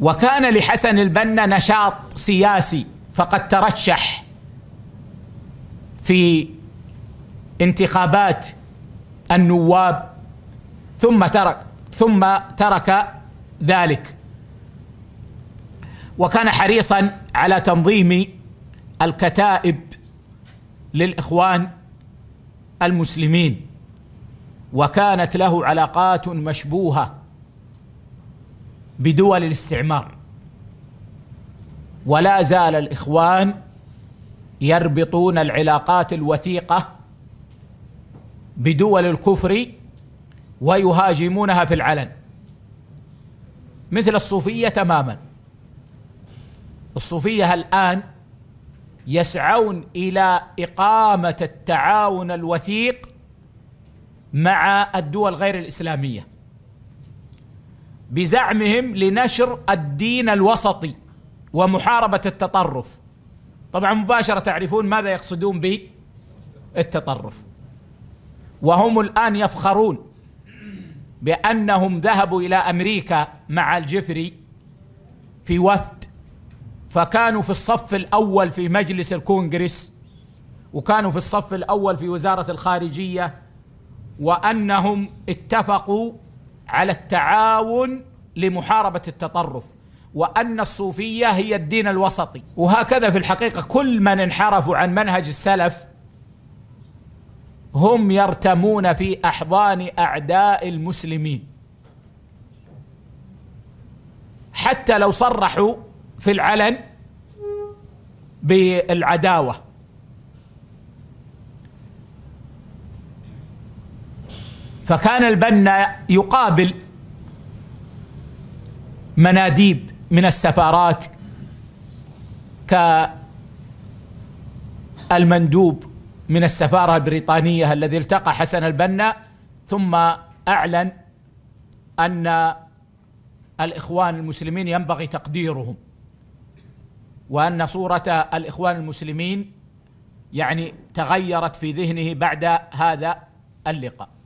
وكان لحسن البنا نشاط سياسي فقد ترشح في انتخابات النواب ثم ترك ثم ترك ذلك وكان حريصا على تنظيم الكتائب للاخوان المسلمين وكانت له علاقات مشبوهه بدول الاستعمار ولا زال الاخوان يربطون العلاقات الوثيقه بدول الكفر ويهاجمونها في العلن مثل الصوفيه تماما الصوفيه الان يسعون الى اقامه التعاون الوثيق مع الدول غير الاسلاميه بزعمهم لنشر الدين الوسطي ومحاربه التطرف طبعا مباشره تعرفون ماذا يقصدون به التطرف وهم الان يفخرون بانهم ذهبوا الى امريكا مع الجفري في وفد فكانوا في الصف الاول في مجلس الكونغرس وكانوا في الصف الاول في وزاره الخارجيه وانهم اتفقوا على التعاون لمحاربة التطرف وأن الصوفية هي الدين الوسطي وهكذا في الحقيقة كل من انحرفوا عن منهج السلف هم يرتمون في أحضان أعداء المسلمين حتى لو صرحوا في العلن بالعداوه فكان البنا يقابل مناديب من السفارات كالمندوب من السفارة البريطانية الذي التقى حسن البنا ثم أعلن أن الإخوان المسلمين ينبغي تقديرهم وأن صورة الإخوان المسلمين يعني تغيرت في ذهنه بعد هذا اللقاء